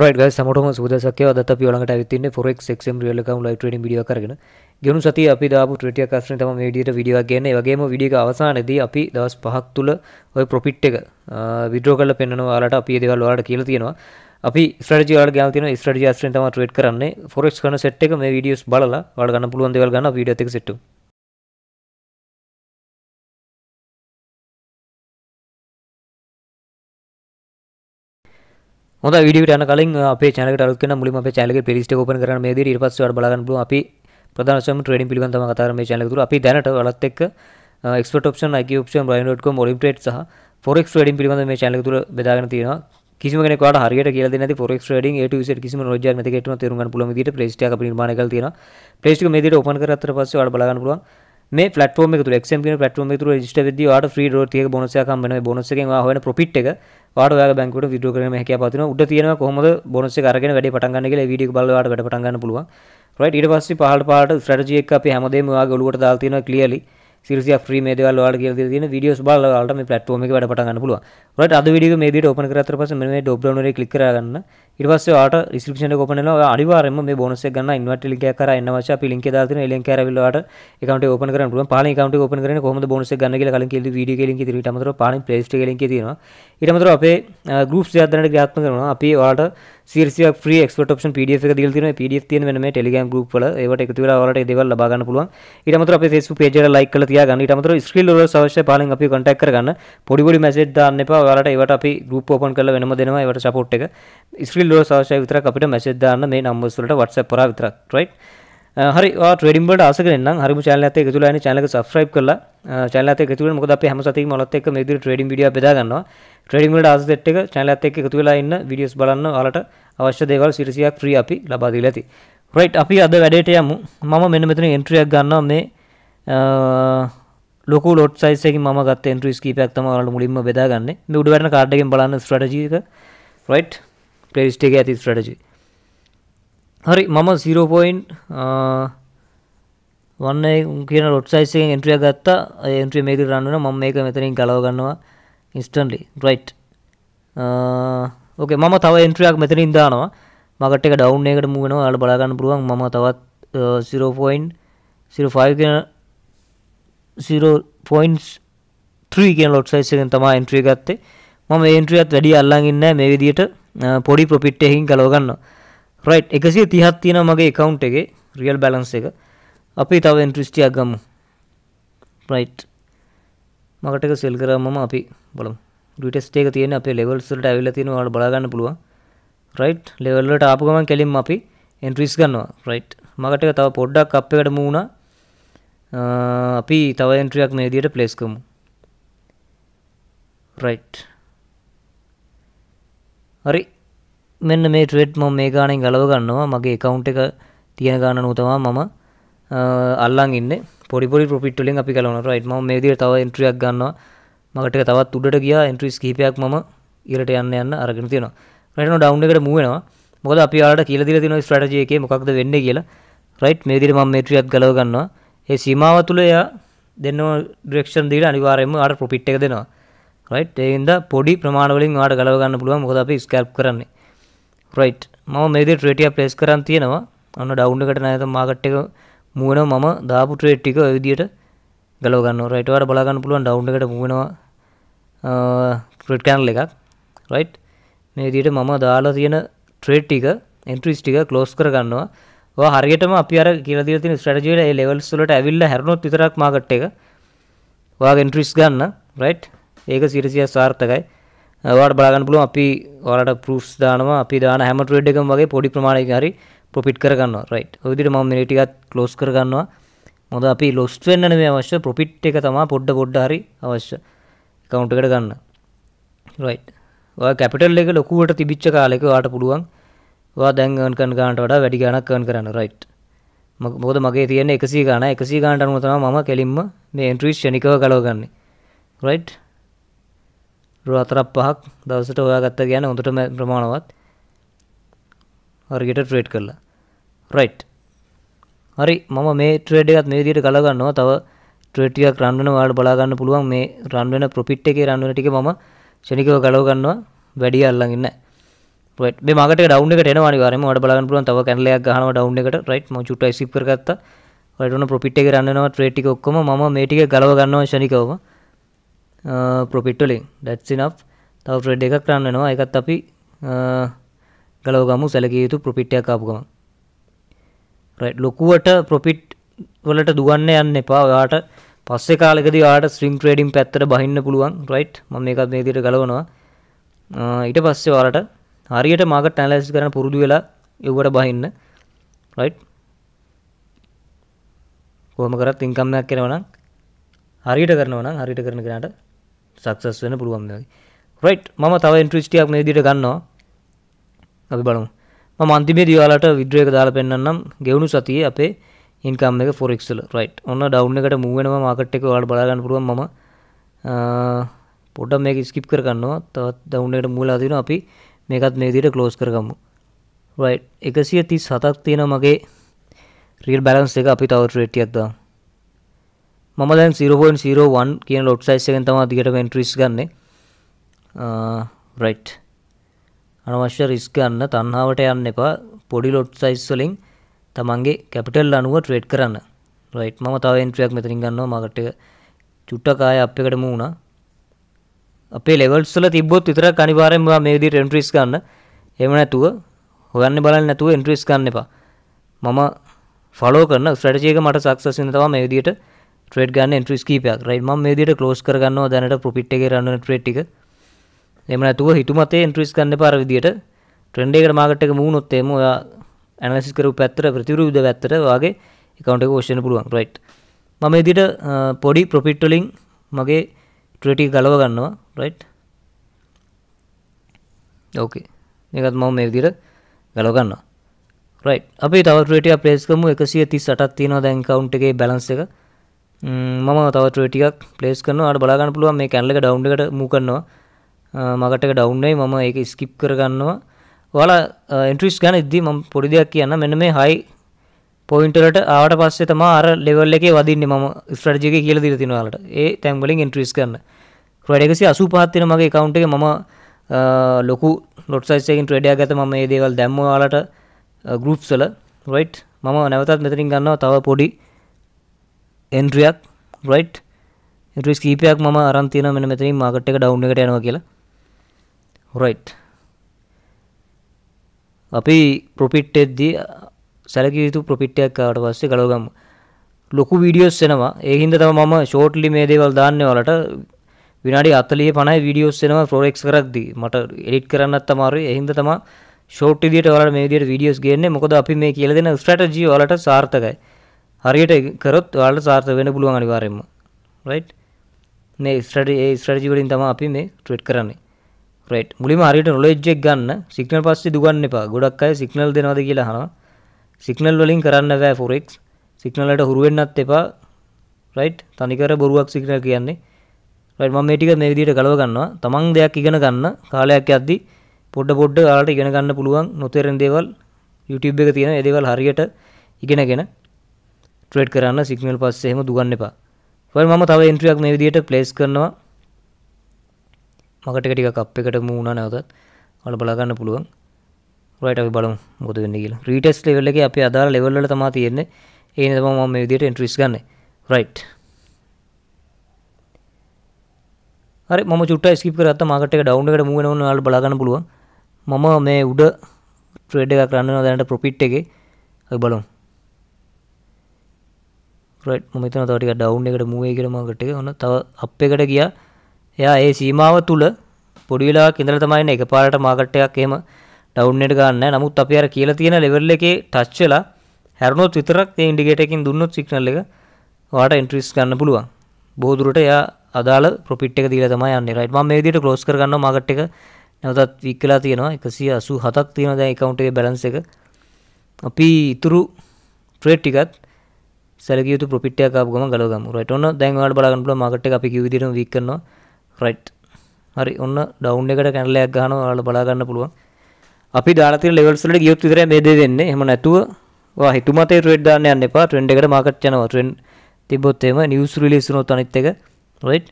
Right guys හැමෝටම සුබ දවසක් වේවා දත්ත අපි ඔයලකට ඇවිත් ඉන්නේ forex xm real account live trading video එකක් අරගෙන ගෙනු සතිය අපි දාපු ට්‍රේඩ් එකක් අස්සෙන් තමයි මේ විදියට වීඩියෝ එකක් ගන්නේ. ඒ වගේම වීඩියෝ එක අවසානයේදී අපි දවස් 5ක් තුල ওই profit එක withdraw කරලා පෙන්වනවා ඔයාලට අපි ඒ දේවල් ඔයාලට කියලා තියෙනවා. අපි ස්ට්‍රැටජි වලට ගියාම තියෙනවා ස්ට්‍රැටජි අස්සෙන් තමයි ට්‍රේඩ් කරන්නේ. forex කරන සෙට් එක මේ වීඩියෝස් බලලා ඔයාලට ගන්න පුළුවන් දේවල් ගන්න අපි වීඩියෝත් එක්ක සෙට් කරමු. හොඳ විඩියට යන කලින් අපේ channel එකට අලුත් වෙන මුලින්ම අපේ channel එකේ playlist එක open කරන්න මේ විදිහට ඊට පස්සේ ඔයාලා බලා ගන්න පුළුවන් අපි ප්‍රධාන වශයෙන් ට්‍රේඩින් පිළිබඳව තමයි කතා කරන්නේ මේ channel එක තුල අපි දැනට ඔයාලත් එක්ක expert option IQ option brian.com Olymp trade සහ forex trading පිළිබඳව මේ channel එක තුල බෙදාගෙන තියෙනවා කිසිම කෙනෙක් ඔයාලට හරියට කියලා දෙන්නේ නැති forex trading A to Z කිසිම knowledge එකක් නැති කෙනෙක්ට තේරුම් ගන්න පුළුවන් විදිහට playlist එකක් අපි නිර්මාණය කරලා තියෙනවා playlist එක මේ විදිහට open කරගත්තට පස්සේ ඔයාලට බලා ගන්න පුළුවන් මේ පලටෝම තුර ක් පටම තුර ිට ද ට ්‍රී රෝතිය බොනසයකම් වන බොනසක හන පොපිට් එක වාඩ බැංකුට විඩ කරන හැක පතින උඩ තියෙන කොහොම බොනස කරගෙන වැඩ පටන්ගන්නක විඩි බලට වැඩ පටගන්න පුළුව ට ඉට පස්ස පහට පාට ්‍රටජියක් අප හැමදේ වා ගොලුවට දාල්තින කලියලි සිරසිය ්‍රී දේවල් වාට කියල තියෙන විඩියෝස් බලලට මේ පටෝම වැඩ පටගන්න පුළුව රට අද විඩිය මේ ට ඕපන කරතර පස මේ ඩොබ්ලන ලිකරගන්න ඉටවස ට ිස්පෂන කොපන අනිවාරම මේ බොනස ගන්න ඉන්වට ලික කර එන්නවශ පිලික දාතින එල කරලට එකට ඕපන කර පාල කට පන කර කොම බොනස ගන්න කල ල ට ප ඉටමතර අපේ ගුප් යදන ගාත්ම කරන අපි වාට සිරසිය ්‍රී ක්ට ප එක දිල් තින ප තිය වන ටෙලිගම් ගුප් වල ඒට එකතු වලට දෙවල් ලබාගන්න පුළුවන් ඉටමතර අප ෙසු පේජ ලයි කල තිය ගන්න ඉටමතර ස්කිල් ල සවශ්‍ය පාලෙන් අපි කොටක් කරගන්න පොඩිගොඩි මැසේ දාන්න එපා වලට ඒවට අපි ගුප් ෝපන් කල වෙනම දෙනවා ඒවට සපෝට් එක ස්කිල් ලෝ සවශය විතර අපිට මැසේ දාන්න මේ නම්බස්වලට වටස පර විතරක් රයිට් Uh, හරි ටඩිම්බට ආසකරන්න හරි චාල ඇත එකතු ලන චාලක සස්්‍රයි් කල චාල ඇක තුර මොද අප හම සති මලත් එක මෙදිර ටඩිම් ිය බෙදාගන්නවා ටඩිම්ට ආස එට්ක චාල ඇත එක එකතු වෙලා ඉන්න විඩියස් බලන්න අලට අවශ්‍ය දේවල් සිරසියක් ්‍රී අපි ලබාදී ඇති රයිට් අපි අද වැඩට යමු මම මෙන මෙතන එන්ට්‍රියක් ගන්නවා මේ ලොක ලොට සයිසක ම ගත ෙන්ට්‍රීස් කීපයක්තම වලට මුලින්ම බෙදාගන්න උඩුවරන කාඩ්ඩගෙන් බලන්න ස්ට්‍රටජීක රයිට් පලේස්ටේක ඇති ස්ට්‍රටජී හරි මම 0.1 කියන ලොට් සයිස් එකෙන් එන්ට්‍රියක් ගත්තා. ඒ එන්ට්‍රිය මේකට රන් වෙනවා. මම මේක මෙතනින් ගලව ගන්නවා instantly. right. ඕකේ මම තව එන්ට්‍රියක් මෙතනින් දානවා. මගට එක ඩවුන් එකකට මූව් වෙනවා. ඔයාලා බලා ගන්න පුළුවන්. මම තවත් 0.05 කියන 0.3 කියන ලොට් සයිස් එකෙන් තමයි එන්ට්‍රිය ගත්තේ. මම මේ එන්ට්‍රියත් වැඩි අල්ලන් ඉන්නේ නැහැ. මේ විදිහට පොඩි ප්‍රොෆිට් එකකින් ගලව ගන්නවා. රයිට් එකසිය තිහත් තියෙන මගේ එකවුන්් එක රියල් බැලන්ස එක අපි තව එන්ට්‍රිස්ටියක් ගමු රයිට් මකටක සෙල් කරමම අපි බල ඩටස්ටේක තියෙන අප ලෙවල්සට ඇවිල තියෙන වට බලාගන්න පුළුව රයිට් ලෙවල්ලට ආපුගමන් කෙලින් අපි එන්ට්‍රිස් ගන්නවා රයිට් මකටක තව පොඩ්ඩක් අප් එකට මූුණ අපි තව එන්ට්‍රියක් මේ දියට ප්ලේස්කමු රයිට් හරි මෙන්න මේ ට්‍රේඩ් මම මේ ගානෙන් ගලව ගන්නවා මගේ account එක තියෙන ගාන නු තමයි මම අල්ලන් ඉන්නේ පොඩි පොඩි profit වලින් අපි ගලවනවා right මම මේ විදිහට තව entry එකක් ගන්නවා මකට තවත් උඩට ගියා entries කිහිපයක් මම ඉහළට යන්න යන්න අරගෙන තියෙනවා right now down එකට move වෙනවා මොකද අපි ඔයාලට කියලා දීලා තියෙන strategy එකේ මොකක්ද වෙන්නේ කියලා right මේ විදිහට මම මේ entry එකක් ගලව ගන්නවා ඒ සීමාව තුළ එයා දෙන්නව ඩිරෙක්ෂන් දීලා අනිවාර්යයෙන්ම ඔයාලට profit එක දෙනවා right ඒ හින්දා පොඩි ප්‍රමාණවලින් ඔයාලට ගලව ගන්න පුළුවන් මොකද අපි scalp කරන්නේ රයිට් මම මේදේ ට්‍රේටිය ප්ලේස් කරන් තියෙනවා ඔන්න ඩවුන්් එකට නැත මාකට් එක මුවන මම දාපු ට්‍රේට් ටික විදියට ගලව ගන්න රයිට්වට බලාගන්න පුළුවන් ඩවුන්් එකට මුවෙනවා ට්‍රේට් කැනල් එකක් රයිට් මේ විදියට මම දාලා තියෙන ට්‍රේට් ටික එන්ට්‍රීස් ටික ක්ලෝස් කරගන්නවා ඔය හරියටම අපි අර කියලා දීලා තියෙන ස්ට්‍රැටජි වල ඒ ලෙවල්ස් වලට ඇවිල්ලා හැරුණොත් විතරක් මාකට් එක ඔයාගේ එන්ට්‍රීස් ගන්න රයිට් ඒක සිරසිය සාර්ථකයි වාට බාගන්න පුළුව අපි ඔලට පරස් දානම අපි දාන හැම ට්‍රේඩ් එකම වගේ පොඩි ප්‍රමාණයක හරි ප්‍රොෆිට් කරගන්නවා රයිට් ඔවිදිහට මම මේ ටිකත් ක්ලෝස් කරගන්නවා මොකද අපි ලොස් වෙන්න නෙමෙයි අවශ්‍ය ප්‍රොෆිට් එක තමයි පොඩ පොඩ හරි අවශ්‍ය account එකට ගන්න රයිට් ඔය කැපිටල් එක ලොකුවට තිබිච්ච කාලෙක ඔයාට පුළුවන් ඔයා දැන් earn කරන ගානට වඩා වැඩි ගාණක් earn කරන්න රයිට් මොකද මගේ තියෙන එකසී ගාන එකසී ගානට අනුව තමයි මම කෙලින්ම මේ එන්ට්‍රීස් ෂණිකව ගලව ගන්නේ රයිට් රු අතරක් පහක් දවසට හොයාගත්ත ගැන හොඳටම ප්‍රමාණවත් හරියට ට්‍රේඩ් කරලා රයිට් හරි මම මේ ට්‍රේඩ් එකත් මේ විදිහට ගලගන්නවා තව ට්‍රේඩ් ටිකක් රන් වෙන ඔයාලට බලා ගන්න පුළුවන් මේ රන් වෙන ප්‍රොෆිට් එකේ රන් වෙන ටික මම ශනිකව ගලව ගන්නවා වැඩි අල්ලන් ඉන්නේ රයිට් මේ මාකට් එක ඩවුන් එකට එනවා අනිවාර්යයෙන්ම ඔයාලට බලා ගන්න පුළුවන් තව කැන්ඩල් එකක් ගහනවා ඩවුන් එකට රයිට් මම චුට්ටයි ස්කිප් කරගත්තා ඔයාලට ඕන ප්‍රොෆිට් එකේ රන් වෙනවා ට්‍රේඩ් ටික ඔක්කොම මම මේ ටික ගලව ගන්නවා ශනිකවම ප්‍රොපිට්ටලින් ඩැත්සිනක් තව ප්‍රඩ් එකක් රන්න වෙනවා එකත් අපි ගලෝගමු සැලකිය යුතු ප්‍රොපිට්ටයක් ආපුගම ලොකුවට ප්‍රොපිට් වලට දුවන්න යන්න එපා ඔයාට පස්සේ කාලෙකද යාට ස්විං ට්‍රේඩිම් පැත්තට බහින්න පුළුවන් රයිට් මම එකත් මේ දිට ගලවනවා ඊට පස්සේ වාලට හරියට මාගට ඇනලයිස් කරන පුරුදු වෙලා එව්වට බහින්න රයිට් කොහොම කරත් ඉන්කම්යක් කරනවා නම් හරියට කරනවා නම් හරියට කරන කෙනාට සක්සස් වෙන පුළුවන් රයිට් මම තව ඉන්ට්‍රිස්ටියක් මේ දිට ගන්නවා අපි බලමු ම අන්තිමේ දියාලට විද්‍රයක දාල පෙන්න්නම් ගෙවුණු සතිය අපේ ඉන්කම් එක ෆොරෙක්සල් රයිට් ඔන්න ඩව් එකට මුවෙනවා මාකට් එක වාට බලාගන්න පුළුවන් මම පොඩ මේක ස්කිප් කරගන්නවා තවත් දවුන්නට මුලා තින අපි මේකත් මේ දිට කලෝස් කරගමු රයි් එකසිය තිස් සතක් තියෙන මගේ රීල් බැලන්ස් එක අපි තව ට්‍රේටියක් දා මම දැන් 0.01 කියන ලොට් සයිස් එකෙන් තමයි දිගටම එන්ට්‍රීස් ගන්නෙ. රයිට්. අනවශ්‍ය රිස්ක් ගන්න තණ්හාවට යන්න එපා. පොඩි ලොට් සයිස් වලින් තමන්ගේ කැපිටල් අනුව ට්‍රේඩ් කරන්න. රයිට්. මම තව එන්ට්‍රියක් මෙතනින් ගන්නවා මාකට් එක චුට්ටක් ආයෙ අප් එකට මූ වුණා. අපේ ලෙවල්ස් වල තිබ්බොත් විතරක් අනිවාර්යෙන්ම මේ විදිහට එන්ට්‍රීස් ගන්න. එහෙම නැතුව හොයන්න බලන්න නැතුව එන්ට්‍රීස් ගන්න එපා. මම ෆලෝ කරන ස්ට්‍රැටජි එක මට සක්සස් වෙන තමයි මේ විදිහට ට්‍රේඩ් ගන්න එන්ට්‍රිස් කීපයක් රයිට් මම මේ විදිහට ක්ලෝස් කරගන්නවා දැනට ප්‍රොෆිට් එකේ රන් වෙන ට්‍රේඩ් ටික එහෙම නැතුව හිතුමතේ එන්ට්‍රිස් ගන්න එපා අර විදිහට ට්‍රෙන්ඩ් එකට මාකට් එක මූණොත් එහෙම ඔයා ඇනලයිසිස් කරපු පැත්තට ප්‍රතිවිරුද්ධ පැත්තට ඔයාගේ account එක ඔෂන්න පුළුවන් රයිට් මම මේ විදිහට පොඩි ප්‍රොෆිට් වලින් මගේ ට්‍රේඩ් ටික ගලව ගන්නවා රයිට් ඕකේ මේකත් මම මේ විදිහට ගලව ගන්නවා රයිට් අපි තව ට්‍රේඩ් එක ප්ලේස් කරමු 138ක් තියෙනවා දැන් account එකේ balance එක මම තව ටිකක් ප්ලේස් කරනවා අට බලාගන්න පුළුවන් මේ කැනලක ඩවුන්් එකට මූ කරනවා මගටක ඩවුන්්ඩයි මම ඒක ස්කිප් කරගන්නවා ඔයාලා එන්ට්‍රිස් ගැන ඉද්දී මම පොඩි දෙයක් කියන්න මෙන්න මේ හයි පොයින්ටලට ආවට පස්සේ තමා අර ලෙවල් එකේ වදින්නේ මම ස්ට්‍රජික කියල දිර තිනවාලට ඒ තැන්වලින් එන්ට්‍රිස් කරන්න ක්‍රඩ එකසි අසු පහත්තින මගේ කවුන්ට එක මම ලොකු ලොට්සයිසකින් ට්‍රඩිය ගත ම මේ දේවල් දැම්මවාලට ගරුප්සල රයිට් මම නැවතත් මෙතරින් ගන්නවා තව පොඩි එන්ට්‍රියක් රයිට් එන්ට්‍රීස් කීපයක් මම අරන් තියෙනවා මෙන්න මෙතනින් මාකට් එක ඩවුන් එකට යනවා කියලා රයිට් අපි ප්‍රොෆිට් එද්දී සැලකිය යුතු ප්‍රොෆිට් එකක් ආවට පස්සේ ගලව ගමු ලොකු වීඩියෝස් එනවා ඒ හින්දා තමයි මම ෂෝට්ලි මේ දේවල් දාන්නේ ඔයාලට විනාඩි 40 50 වීඩියෝස් එනවා ෆොරෙක්ස් කරද්දී මට එඩිට් කරන්නත් අමාරුයි ඒ හින්දා තමයි ෂෝට් විදියට ඔයාලට මේ විදියට වීඩියෝස් ගේන්නේ මොකද අපි මේ කියලා දෙන ස්ට්‍රැටජි ඔයාලට සාර්ථකයි හරියට කරොත් ඔයාලට සාර්ථක වෙන්න පුළුවන් අනිවාර්යයෙන්ම රයිට් මේ ස්ටඩි ඒ ස්ට්‍රැටජි වලින් තමයි අපි මේ ට්‍රේඩ් කරන්නේ රයිට් මුලින්ම හරියට නොලෙජ් එක ගන්න සිග්නල් පස්සේ දුවන්න එපා ගොඩක් අය සිග්නල් දෙනවද කියලා අහනවා සිග්නල් වලින් කරන්න බෑ ෆොරෙක්ස් සිග්නල් වලට හුරු වෙන්නත් එපා රයිට් තනිකර බොරුවක් සිග්නල් කියන්නේ රයිට් මම මේ ටික මේ විදිහට ගලව ගන්නවා තමන් දෙයක් ඉගෙන ගන්න කාලයක් යද්දී පොඩ පොඩ ඔයාලට ඉගෙන ගන්න පුළුවන් නොතේරෙන දේවල් YouTube එක තියෙන ඒ දේවල් හරියට ඉගෙනගෙන ෆ්ලට් කරන්න සිගනල් පස්සේ එහෙම දුවන්න එපා. ෆල් මම තව එන්ට්‍රියක් මේ විදිහට ප්ලේස් කරනවා. මකට ටිකක් අප් එකට මුණා නැවතත්. ඔයාලා බලා ගන්න පුළුවන්. රයිට් අපි බලමු මොකද වෙන්නේ කියලා. රීටෙස්ට් ලෙවල් එකේ අපි අදාළ ලෙවල් වල තමයි තියෙන්නේ. ඒ නිසා මම මේ විදිහට එන්ට්‍රීස් ගන්න. රයිට්. හරි මම චුට්ටක් ස්කිප් කරගත්තා මාකට් එක ඩවුන් එකට මූව් වෙනවන ඔයාලා බලා ගන්න පුළුවන්. මම මේ උඩ ට්‍රේඩ් එකක් කරන්න යනවා දැනට ප්‍රොෆිට් එකේ. අපි බලමු. රයිට් මෙතන තවටික ඩවුන් එකට මූවේ කියලා මම කට්ටිය ඔන්න තව අප් එකට ගියා එයා ඒ සීමාව තුල පොඩි වෙලාවක් ඉඳලා තමයි නේ එකපාරට මාකට් එකක් එහෙම ඩවුන් එකට ගන්න නැහැ නමුත් අපි අර කියලා තියෙන ලෙවල් එකේ ටච් වෙලා හැරුණොත් විතරක් මේ ඉන්ඩිකේටර් එකකින් දුන්නොත් සිග්නල් එක ඔයාලට එන්ට්‍රීස් ගන්න පුළුවන් බොහෝ දුරට එයා අදාළ ප්‍රොෆිට් එක දීලා තමයි යන්නේ රයිට් මම මේ විදිහට ක්ලෝස් කරගන්නවා මාකට් එක නැවතත් වීක් වෙලා තියෙනවා 187ක් තියෙනවා දැන් account එකේ balance එක අපි ඉතුරු ට්‍රේඩ් ටිකත් සැලකියුතු ප්‍රපිට්ටයක් ආපු ගමන් ගලව ගමු රයිට් ඔන්න දැන් ඔයාලට බලන්න පුළුවන් මාකට් එක අපි කිව් විදිහටම වීක් කරනවා රයිට් හරි ඔන්න ඩවුන් එකට කැනලයක් ගහනවා ඔයාලට බලා ගන්න පුළුවන් අපි දාලා තියෙන ලෙවල්ස් වලට ගියොත් විතරයි මේ දේ දෙන්නේ එහෙම නැතුව ඔයා හිතුමතේ ට්‍රේඩ් දාන්න යන්න එපා ට්‍රෙන්ඩ් එකට මාකට් යනවා ට්‍රෙන්ඩ් තිබ්බොත් එහෙම නිවුස් රිලීස් වුණොත් අනිත් එක රයිට්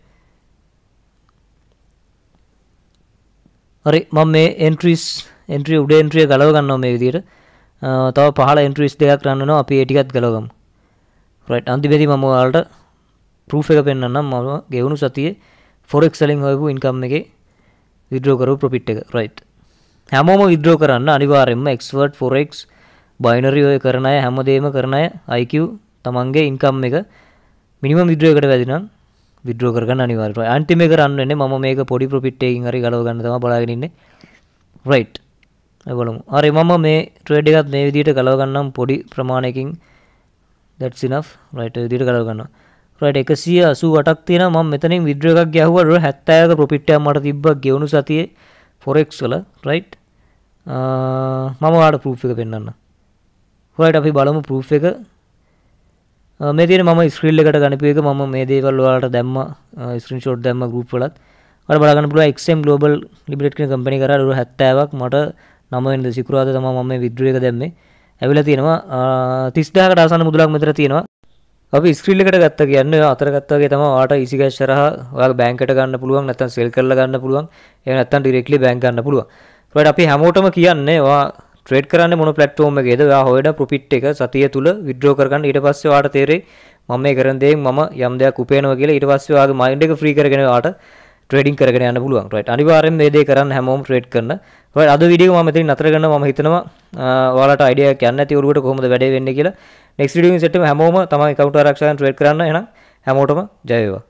හරි මම මේ එන්ට්‍රීස් එන්ට්‍රිය උඩ එන්ට්‍රිය ගලව ගන්නවා මේ විදිහට තව පහළ එන්ට්‍රීස් දෙකක් රන්නනවා අපි ඒ ටිකත් ගලවගමු රයිට් අන්තිමේදී මම ඔයාලට ප්‍රූෆ් එක පෙන්වන්නම් මම ගෙවුණු සතියේ forex වලින් හොයපු income එකේ withdraw කරපු profit එක රයිට් හැමෝම withdraw කරන්න අනිවාර්යයෙන්ම expert forex binary ඔය කරන අය හැමදේම කරන අය IQ තමන්ගේ income එක minimum withdraw එකට වැඩි නම් withdraw කරගන්න අනිවාර්යයි අන්තිම එක run වෙන්නේ මම මේක පොඩි profit එකකින් හරි ගලව ගන්න තමයි බලාගෙන ඉන්නේ රයිට් බලමු හරි මම මේ ට්‍රේඩ් එකත් මේ විදිහට ගලව ගන්නම් පොඩි ප්‍රමාණයකින් දැට් සිනක් රයිට දිට කර ගන්න රයිට එකසිය අසු වටක් තියෙන ම මෙතනින් විද්‍රයක් ගැහුවට හැත්තෑක ප්‍රොපිට්ටය මට තිබ්බ ගෙවුණු සතියේ ෆොරෙක්ස් වල රයිට් මම වාට පූ් එක පෙන්න්න හොයිට අපි බලම පූ් එක මේති ම ස්ක්‍රල්ල එකට ගනිපුක ම මේ දේවල්වාට දැම්ම ස්ක්‍රීන් ෂෝට් දැම්ම ගුප්ලත් බලගන්න පුල එක්ම් ලෝබල් ලිබිට් කම්පනි කරරු හැත්තෑවක් මට නමෙන්ද සිකරාද තම ම විද්‍රයක දැම්මේ ඇවිල තියෙනවා තිස්දාකට අවසන්න මුදලක් මෙතර තියෙනවා අපි ස්ක්‍රීල්ලකට ගත්ත කියන්න අතර ගත්තගේ තම ආට ඉසිකැස් සරහ ඔයා බැංකට ගන්න පුළුවන් නැත්නම් සෙල් කරලා ගන්න පුළුවන් එහෙම නැත්නම් ඩිරෙක්ට්ලි බැංක් ගන්න පුළුවන් ඒකට අපි හැමෝටම කියන්නේ ඔයා ට්‍රේඩ් කරන්නේ මොන ප්ලැට්ෆෝම් එකේද ඔයා හොයන ප්‍රොෆිට් එක සතිය තුල විඩ්‍රෝ කරගන්න ඊට පස්සේ ඔයාට තේරෙයි මම මේ කරන දේෙන් මම යම් දෙයක් උපයනවා කියලා ඊට පස්සේ ඔයාගේ මයින්ඩ් එක ෆ්‍රී කරගෙන ඔයාට ට්‍රඩින් කරගෙන යන්න පුළුවන් රයිට් අනිවාර්යෙන් මේ දේ කරන්න හැමෝම ට්‍රේඩ් කරන හොයි අද වීඩියෝ මම මෙතනින් නතර කරනවා මම හිතනවා ඔයාලට අයිඩියා එකක් යන්න ඇති ඔරුවට කොහොමද වැඩේ වෙන්නේ කියලා නෙක්ස්ට් වීඩියෝ එකෙන් සෙට් හැමෝම තමන්ගේ account ආරක්ෂා කරන් ට්‍රේඩ් කරන්න එහෙනම් හැමෝටම ජය වේවා